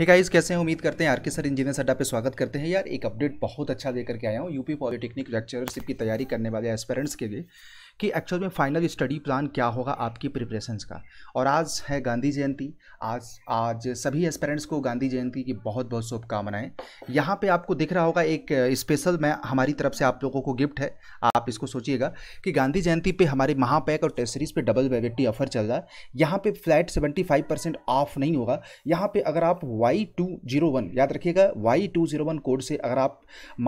hey guys कैसे हैं उम्मीद करते हैं आर के सर इंजीनियर अड्डा पे स्वागत करते हैं यार एक अपडेट बहुत अच्छा देकर के आया हूँ यूपी पॉलिटेक्निक लेक्चरशिप की तैयारी करने वाले एस्पेरेंट्स के लिए कि एक्चुअल में फाइनल स्टडी प्लान क्या होगा आपकी प्रिपरेशंस का और आज है गांधी जयंती आज आज सभी एस्पेरेंट्स को गांधी जयंती की बहुत बहुत शुभकामनाएं यहाँ पे आपको दिख रहा होगा एक स्पेशल मैं हमारी तरफ से आप लोगों को गिफ्ट है आप इसको सोचिएगा कि गांधी जयंती पे हमारे महापैक और टेस्ट सीरीज पे डबल वेबिटी ऑफर चल रहा है यहाँ पे flat seventy five percent off नहीं होगा यहाँ पे अगर आप वाई टू जीरो वन याद रखिएगा Y two zero one code से अगर आप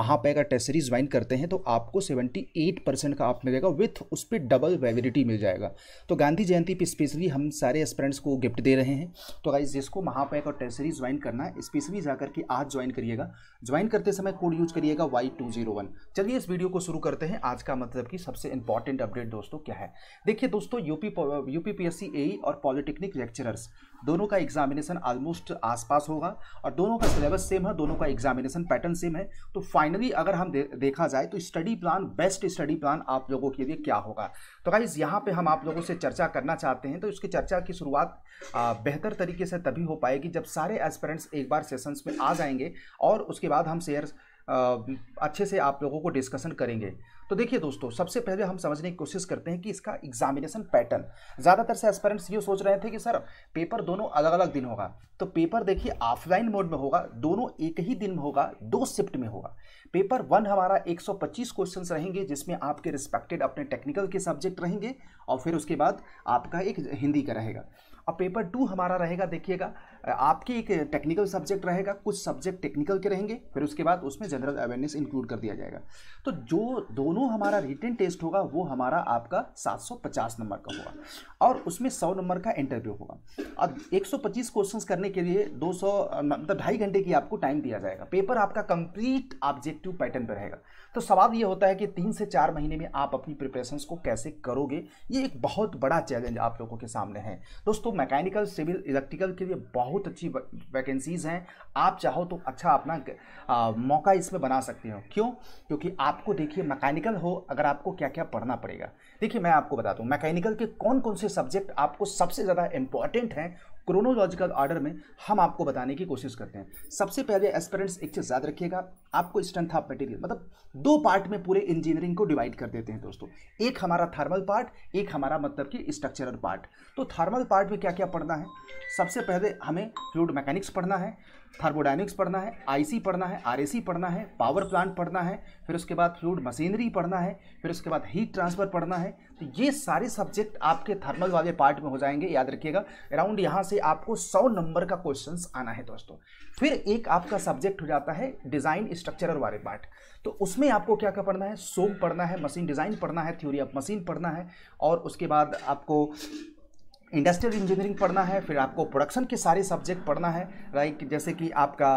महापैक और टेस्ट सीरीज ज्वाइन करते हैं तो आपको सेवेंटी एट परसेंट का ऑफ मिलेगा विथ उस उस पर डबल वैलिडिटी मिल जाएगा तो गांधी जयंती पे स्पेशली हम सारे एस्पेरेंट्स को गिफ्ट दे रहे हैं तो गाइज जिसको महापैक और टेसरी ज्वाइन करना है स्पेशली जाकर के आज ज्वाइन करिएगा ज्वाइन करते समय कोड यूज करिएगा वाई टू जीरो वन चलिए इस वीडियो को शुरू करते हैं आज का मतलब कि सबसे इंपॉर्टेंट अपडेट दोस्तों क्या है देखिए दोस्तों यूपी यूपीपीएससी ए और पॉलिटेक्निक लेक्चरर्स दोनों का एग्जामिनेशन ऑलमोस्ट आसपास होगा और दोनों का सिलेबस सेम है दोनों का एग्जामिनेशन पैटर्न सेम है तो फाइनली अगर हम दे, देखा जाए तो study plan best study plan आप लोगों के लिए क्या होगा तो गाइज यहाँ पे हम आप लोगों से चर्चा करना चाहते हैं तो इसकी चर्चा की शुरुआत बेहतर तरीके से तभी हो पाएगी जब सारे एस्पेरेंट्स एक बार सेशंस में आ जाएंगे और उसके बाद हम शेयर अच्छे से आप लोगों को डिस्कशन करेंगे तो देखिए दोस्तों सबसे पहले हम समझने की कोशिश करते हैं कि इसका एग्जामिनेशन पैटर्न ज़्यादातर से एस्पेरेंट्स ये सोच रहे थे कि सर पेपर दोनों अलग अलग दिन होगा तो पेपर देखिए ऑफलाइन मोड में होगा दोनों एक ही दिन में होगा दो शिफ्ट में होगा पेपर वन हमारा 125 क्वेश्चंस रहेंगे जिसमें आपके रिस्पेक्टेड अपने टेक्निकल के सब्जेक्ट रहेंगे और फिर उसके बाद आपका एक हिंदी का रहेगा और पेपर टू हमारा रहेगा देखिएगा आपकी एक टेक्निकल सब्जेक्ट रहेगा कुछ सब्जेक्ट टेक्निकल के रहेंगे फिर उसके बाद उसमें जनरल अवेयरनेस इंक्लूड कर दिया जाएगा तो जो दोनों हमारा रिटर्न टेस्ट होगा वो हमारा आपका 750 नंबर का होगा और उसमें 100 नंबर का इंटरव्यू होगा अब 125 क्वेश्चंस करने के लिए 200 मतलब ढाई घंटे की आपको टाइम दिया जाएगा पेपर आपका कंप्लीट ऑब्जेक्टिव पैटर्न पर रहेगा तो सवाल ये होता है कि तीन से चार महीने में आप अपनी प्रिपरेशन को कैसे करोगे ये एक बहुत बड़ा चैलेंज आप लोगों के सामने है दोस्तों दोस्तों मैकेनिकल सिविल इलेक्ट्रिकल के लिए बहुत अच्छी वैकेंसीज़ हैं आप चाहो तो अच्छा अपना आ, मौका इसमें बना सकते हो क्यों क्योंकि आपको देखिए मैकेनिकल हो अगर आपको क्या क्या पढ़ना पड़ेगा देखिए मैं आपको बताता हूँ मैकेनिकल के कौन कौन से सब्जेक्ट आपको सबसे ज़्यादा इंपॉर्टेंट हैं क्रोनोलॉजिकल ऑर्डर में हम आपको बताने की कोशिश करते हैं सबसे पहले एस्पेरेंट्स एक चीज़ याद रखिएगा आपको स्ट्रेंथ ऑफ मटेरियल मतलब दो पार्ट में पूरे इंजीनियरिंग को डिवाइड कर देते हैं दोस्तों एक हमारा थर्मल पार्ट एक हमारा मतलब कि स्ट्रक्चरल पार्ट तो थर्मल पार्ट में क्या क्या पढ़ना है सबसे पहले हमें फ्लूड मैकेनिक्स पढ़ना है थर्मोडाइनिक्स पढ़ना है आईसी पढ़ना है आरएसी पढ़ना है पावर प्लांट पढ़ना है फिर उसके बाद फ्लूड मशीनरी पढ़ना है फिर उसके बाद हीट ट्रांसफर पढ़ना है तो ये सारे सब्जेक्ट आपके थर्मल वाले पार्ट में हो जाएंगे याद रखिएगा अराउंड यहाँ से आपको सौ नंबर का क्वेश्चन आना है दोस्तों फिर एक आपका सब्जेक्ट हो जाता है डिज़ाइन स्ट्रक्चर और वाले पार्ट तो उसमें आपको क्या क्या पढ़ना है सोम पढ़ना है मशीन डिज़ाइन पढ़ना है थ्योरी ऑफ मशीन पढ़ना है और उसके बाद आपको इंडस्ट्रियल इंजीनियरिंग पढ़ना है फिर आपको प्रोडक्शन के सारे सब्जेक्ट पढ़ना है राइट जैसे कि आपका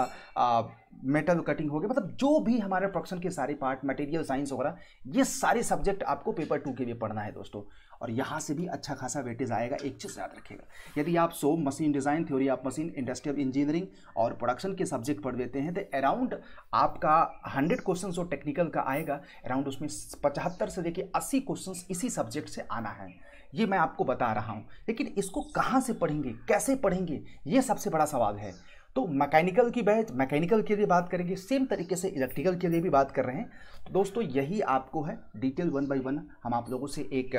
मेटल कटिंग हो गया मतलब जो भी हमारे प्रोडक्शन के सारे पार्ट मटेरियल साइंस वगैरह ये सारे सब्जेक्ट आपको पेपर टू के लिए पढ़ना है दोस्तों और यहाँ से भी अच्छा खासा वेटेज आएगा एक चीज़ याद रखिएगा यदि आप so machine design theory of machine industrial engineering और प्रोडक्शन के सब्जेक्ट पढ़ देते हैं तो अराउंड आपका हंड्रेड क्वेश्चन जो टेक्निकल का आएगा अराउंड उसमें पचहत्तर से लेकर अस्सी क्वेश्चन इसी सब्जेक्ट से आना है ये मैं आपको बता रहा हूँ लेकिन इसको कहाँ से पढ़ेंगे कैसे पढ़ेंगे ये सबसे बड़ा सवाल है तो मैकेनिकल की बैच मैकेनिकल के लिए बात करेंगे सेम तरीके से इलेक्ट्रिकल के लिए भी बात कर रहे हैं तो दोस्तों यही आपको है डिटेल वन बाई वन हम आप लोगों से एक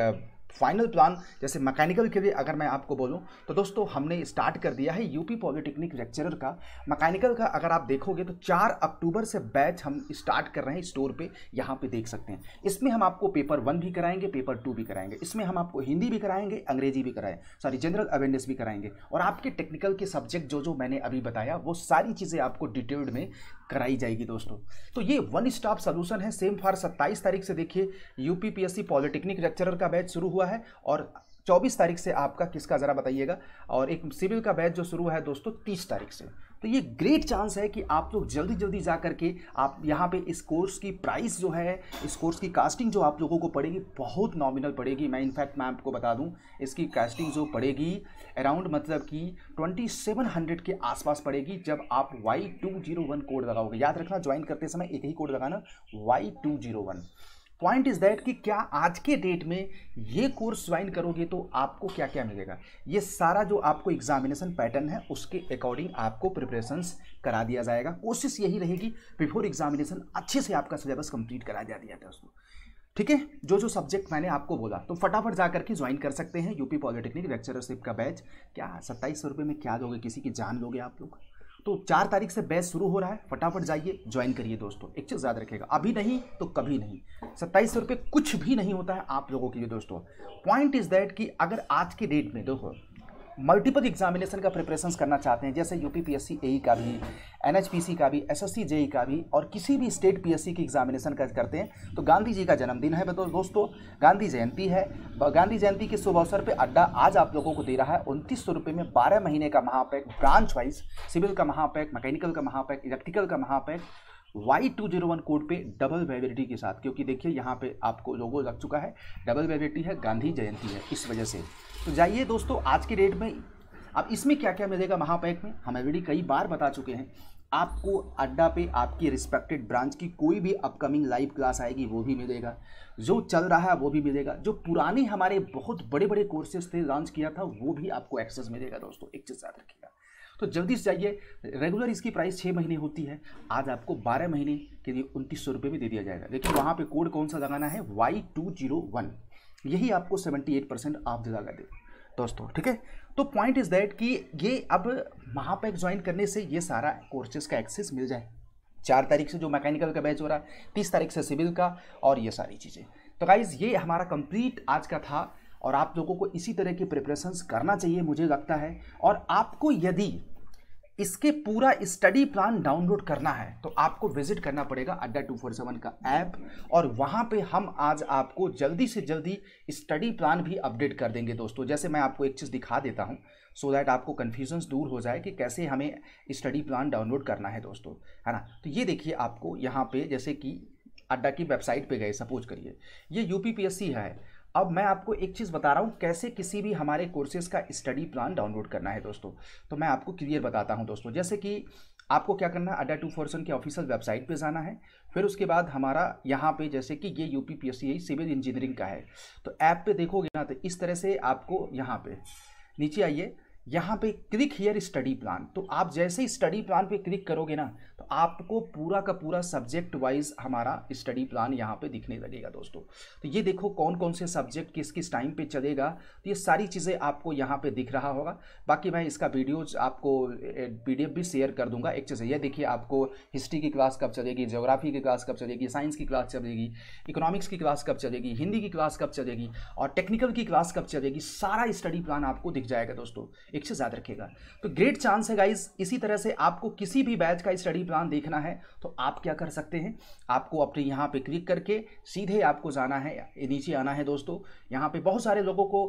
फाइनल प्लान जैसे मैकेनिकल के लिए अगर मैं आपको बोलूँ तो दोस्तों हमने स्टार्ट कर दिया है यूपी पॉलिटेक्निक लेक्चरर का मैकेनिकल का अगर आप देखोगे तो चार अक्टूबर से बैच हम स्टार्ट कर रहे हैं स्टोर पर यहाँ पर देख सकते हैं इसमें हम आपको पेपर वन भी कराएंगे पेपर टू भी कराएंगे इसमें हम आपको हिंदी भी कराएंगे अंग्रेजी भी कराएंगे सॉरी जनरल अवेयरनेस भी कराएंगे और आपके टेक्निकल के सब्जेक्ट जो जो मैंने अभी बताया वो सारी चीज़ें आपको डिटेल्ड में कराई जाएगी दोस्तों तो ये वन स्टॉप सोल्यूशन है सेम फॉर सत्ताईस तारीख से देखिए यूपीपीएससी पॉलिटेक्निक लेक्चरर का बैच शुरू हुआ हुआ है और 24 तारीख से आपका किसका ज़रा बताइएगा और एक सिविल का बैच जो शुरू है दोस्तों 30 तारीख से तो ये ग्रेट चांस है कि आप लोग जल्दी जल्दी जा करके आप यहाँ पे इस कोर्स की प्राइस जो है इस कोर्स की कास्टिंग जो आप लोगों को पड़ेगी बहुत नॉमिनल पड़ेगी मैं इनफैक्ट मैं आपको बता दूँ इसकी कास्टिंग जो पड़ेगी अराउंड मतलब कि 2700 के आसपास पड़ेगी जब आप वाई कोड लगाओगे याद रखना ज्वाइन करते समय एक ही कोड लगाना वाई पॉइंट इज दैट कि क्या आज के डेट में ये कोर्स ज्वाइन करोगे तो आपको क्या क्या मिलेगा ये सारा जो आपको एग्जामिनेशन पैटर्न है उसके अकॉर्डिंग आपको प्रिपरेशंस करा दिया जाएगा कोशिश यही रहेगी बिफोर एग्जामिनेशन अच्छे से आपका सिलेबस कंप्लीट करा दिया जाता है उसको ठीक है जो जो सब्जेक्ट मैंने आपको बोला तो फटाफट जा करके ज्वाइन कर सकते हैं यूपी पॉलिटेक्निक लेक्चरशिप का बैच क्या सत्ताईस सौ रुपये में क्या दोगे किसी की जान लोगे आप लोग तो चार तारीख से बैच शुरू हो रहा है फटाफट जाइए ज्वाइन करिए दोस्तों एक चीज़ याद रखिएगा अभी नहीं तो कभी नहीं सत्ताईस सौ रुपये कुछ भी नहीं होता है आप लोगों के लिए दोस्तों पॉइंट इज दैट कि अगर आज के डेट में देखो मल्टीपल एग्जामिनेशन का प्रिपरेशन करना चाहते हैं जैसे यू पी एई का भी एन का भी एस जेई e का भी और किसी भी स्टेट पी की एग्जामिनेशन का करते हैं तो गांधी जी का जन्मदिन है दोस्तों गांधी जयंती है गांधी जयंती के शुभ अवसर पर अड्डा आज आप लोगों को दे रहा है उनतीस सौ रुपये में बारह महीने का महापैक ब्रांच वाइज सिविल का महापैक मैकेनिकल का महापैक इलेक्ट्रिकल का महापैक Y two zero one code पे डबल वैलिडिटी के साथ क्योंकि देखिए यहाँ पे आपको लोगो लग चुका है डबल वैलिडिटी है गांधी जयंती है इस वजह से तो जाइए दोस्तों आज के डेट में अब इसमें क्या क्या मिलेगा महापैक में हम ऑलरेडी कई बार बता चुके हैं आपको अड्डा पे आपकी रिस्पेक्टेड ब्रांच की कोई भी अपकमिंग लाइव क्लास आएगी वो भी मिलेगा जो चल रहा है वो भी मिलेगा जो पुराने हमारे बहुत बड़े बड़े कोर्सेज थे लॉन्च किया था वो भी आपको एक्सेस मिलेगा दोस्तों एक चीज़ याद रखिएगा तो जल्दी से जाइए रेगुलर इसकी प्राइस छः महीने होती है आज आपको बारह महीने के लिए उनतीस सौ रुपये में दे दिया जाएगा लेकिन वहाँ पर कोड कौन सा लगाना है वाई टू जीरो वन यही आपको सेवेंटी एट परसेंट आप दिला दे दोस्तों ठीक है तो पॉइंट इज़ दैट कि ये अब महापैक ज्वाइन करने से ये सारा कोर्सेज का एक्सेस मिल जाए चार तारीख से जो मैकेनिकल का बैच हो रहा है तीस तारीख से सिविल का और ये सारी चीज़ें तो गाइज़ ये हमारा कंप्लीट आज का था और आप लोगों को इसी तरह की प्रिपरेशन करना चाहिए मुझे लगता है और आपको यदि इसके पूरा स्टडी प्लान डाउनलोड करना है तो आपको विजिट करना पड़ेगा अड्डा टू फोर सेवन का ऐप और वहाँ पे हम आज आपको जल्दी से जल्दी स्टडी प्लान भी अपडेट कर देंगे दोस्तों जैसे मैं आपको एक चीज़ दिखा देता हूँ सो दैट आपको कन्फ्यूजन्स दूर हो जाए कि कैसे हमें स्टडी प्लान डाउनलोड करना है दोस्तों है ना तो ये देखिए आपको यहाँ पे जैसे कि अड्डा की वेबसाइट पे गए सपोज करिए ये यू है अब मैं आपको एक चीज़ बता रहा हूँ कैसे किसी भी हमारे कोर्सेज का स्टडी प्लान डाउनलोड करना है दोस्तों तो मैं आपको क्लियर बताता हूँ दोस्तों जैसे कि आपको क्या करना है अड्डा टू फोरसन के ऑफिशियल वेबसाइट पे जाना है फिर उसके बाद हमारा यहाँ पे जैसे कि ये U P P S C civil engineering का है तो ऐप पे देखोगे ना तो इस तरह से आपको यहाँ पे नीचे आइए यहाँ पे क्लिक हियर स्टडी प्लान तो आप जैसे ही स्टडी प्लान पे क्लिक करोगे ना तो आपको पूरा का पूरा सब्जेक्ट वाइज हमारा स्टडी प्लान यहाँ पे दिखने लगेगा दोस्तों तो ये देखो कौन कौन से सब्जेक्ट किस किस टाइम पे चलेगा तो ये सारी चीज़ें आपको यहाँ पे दिख रहा होगा बाकी मैं इसका वीडियोज आपको पी भी शेयर कर दूंगा एक चीज़ ये देखिए आपको हिस्ट्री की क्लास कब चलेगी जोग्राफी की क्लास कब चलेगी साइंस की क्लास चलेगी इकोनॉमिक्स की क्लास कब चलेगी हिंदी की क्लास कब चलेगी और टेक्निकल की क्लास कब चलेगी सारा स्टडी प्लान आपको दिख जाएगा दोस्तों एक से ज़्यादा रखेगा तो ग्रेट चांस है गाइज इसी तरह से आपको किसी भी बैच का स्टडी प्लान देखना है तो आप क्या कर सकते हैं आपको अपने यहाँ पे क्लिक करके सीधे आपको जाना है नीचे आना है दोस्तों यहाँ पे बहुत सारे लोगों को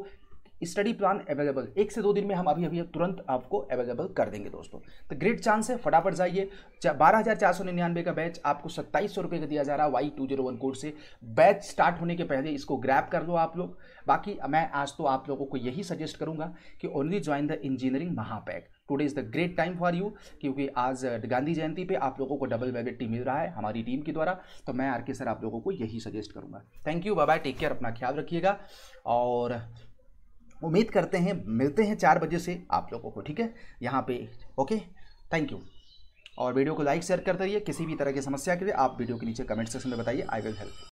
स्टडी प्लान अवेलेबल एक से दो दिन में हम अभी अभी तुरंत आपको अवेलेबल कर देंगे दोस्तों तो ग्रेट चांस है फटाफट जाइए बारह हज़ार चार सौ निन्यानवे का बैच आपको सत्ताईस सौ रुपये का दिया जा रहा है Y two zero one code से बैच स्टार्ट होने के पहले इसको ग्रैप कर लो आप लोग बाकी मैं आज तो आप लोगों को यही सजेस्ट करूँगा कि ओनली ज्वाइन द इंजीनियरिंग महापैक today is the great time for you क्योंकि आज गांधी जयंती पे आप लोगों को डबल बैगेट टीम मिल रहा है हमारी टीम के द्वारा तो मैं आर के सर आप लोगों को यही सजेस्ट करूँगा thank you bye bye take care अपना ख्याल रखिएगा और उम्मीद करते हैं मिलते हैं चार बजे से आप लोगों को ठीक है यहाँ पे ओके थैंक यू और वीडियो को लाइक शेयर करते रहिए किसी भी तरह की समस्या के लिए आप वीडियो के नीचे कमेंट सेक्शन में बताइए आई विल हेल्प